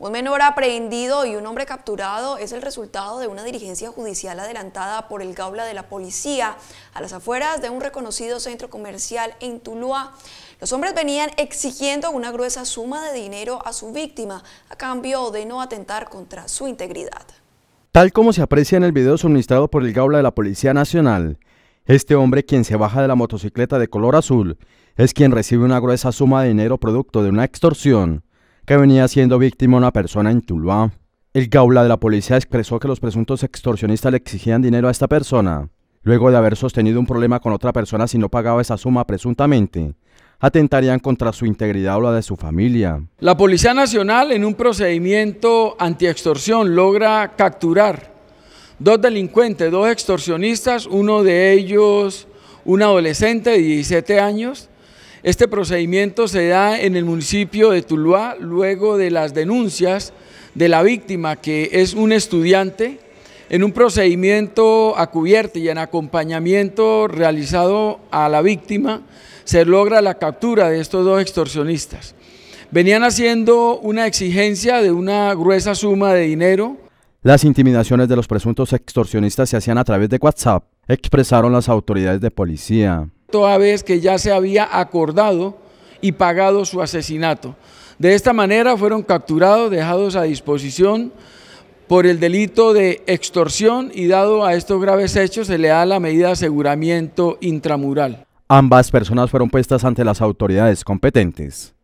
Un menor aprehendido y un hombre capturado es el resultado de una dirigencia judicial adelantada por el Gaula de la Policía a las afueras de un reconocido centro comercial en Tuluá. Los hombres venían exigiendo una gruesa suma de dinero a su víctima a cambio de no atentar contra su integridad. Tal como se aprecia en el video suministrado por el Gaula de la Policía Nacional, este hombre quien se baja de la motocicleta de color azul es quien recibe una gruesa suma de dinero producto de una extorsión que venía siendo víctima una persona en Tuluá. El gaula de la policía expresó que los presuntos extorsionistas le exigían dinero a esta persona, luego de haber sostenido un problema con otra persona si no pagaba esa suma presuntamente atentarían contra su integridad o la de su familia. La Policía Nacional en un procedimiento antiextorsión logra capturar dos delincuentes, dos extorsionistas, uno de ellos un adolescente de 17 años este procedimiento se da en el municipio de Tuluá luego de las denuncias de la víctima, que es un estudiante, en un procedimiento a cubierta y en acompañamiento realizado a la víctima, se logra la captura de estos dos extorsionistas. Venían haciendo una exigencia de una gruesa suma de dinero. Las intimidaciones de los presuntos extorsionistas se hacían a través de WhatsApp, expresaron las autoridades de policía toda vez que ya se había acordado y pagado su asesinato. De esta manera fueron capturados, dejados a disposición por el delito de extorsión y dado a estos graves hechos se le da la medida de aseguramiento intramural. Ambas personas fueron puestas ante las autoridades competentes.